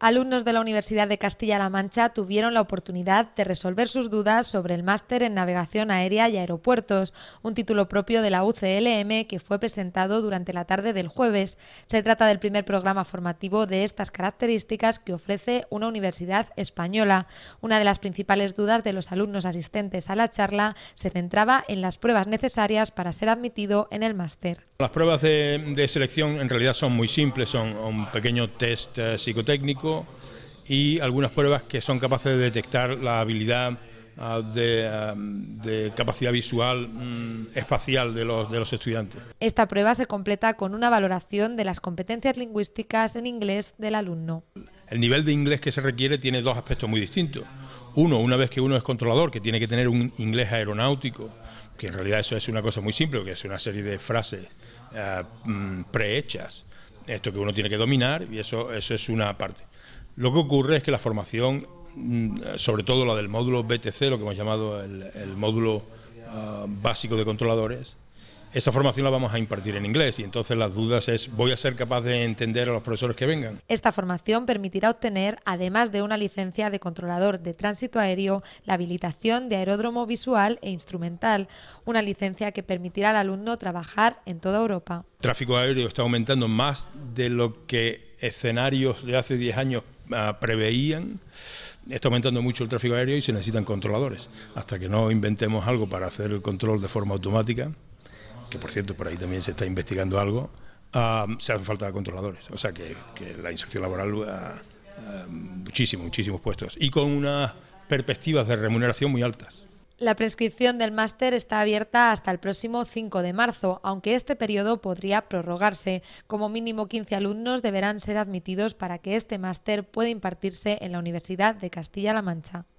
alumnos de la Universidad de Castilla-La Mancha tuvieron la oportunidad de resolver sus dudas sobre el máster en navegación aérea y aeropuertos, un título propio de la UCLM que fue presentado durante la tarde del jueves. Se trata del primer programa formativo de estas características que ofrece una universidad española. Una de las principales dudas de los alumnos asistentes a la charla se centraba en las pruebas necesarias para ser admitido en el máster. Las pruebas de, selección en realidad son muy simples, son un pequeño test eh, psicotécnico y algunas pruebas que son capaces de detectar la habilidad ah, ah, de, capacidad visual mm, espacial de los, estudiantes. Esta prueba se completa con una valoración de las competencias lingüísticas en inglés del alumno. El nivel de inglés que se requiere tiene dos aspectos muy distintos. Uno, una vez que uno es controlador, que tiene que tener un inglés aeronáutico, que en realidad eso es una cosa muy simple, que es una serie de frases ah, mm, prehechas, esto que uno tiene que dominar y eso, eso es una parte. Lo que ocurre es que la formación, mm, sobre todo la del módulo BTC, lo que hemos llamado el, módulo ah, básico de controladores, esa formación la vamos a impartir en inglés y entonces las dudas es voy a ser capaz de entender a los profesores que vengan. Esta formación permitirá obtener, además de una licencia de controlador de tránsito aéreo, la habilitación de aeródromo visual e instrumental, una licencia que permitirá al alumno trabajar en toda Europa. El tráfico aéreo está aumentando más de lo que escenarios de hace 10 años ah, preveían, está aumentando mucho el tráfico aéreo y se necesitan controladores. Hasta que no inventemos algo para hacer el control de forma automática, que por cierto por ahí también se está investigando algo, se hacen falta controladores. O sea que, la inserción laboral, ah, muchísimos, muchísimos puestos. Y con unas perspectivas de remuneración muy altas. La prescripción del máster está abierta hasta el próximo 5 de marzo, aunque este periodo podría prorrogarse. Como mínimo 15 alumnos deberán ser admitidos para que este máster pueda impartirse en la Universidad de Castilla-La Mancha.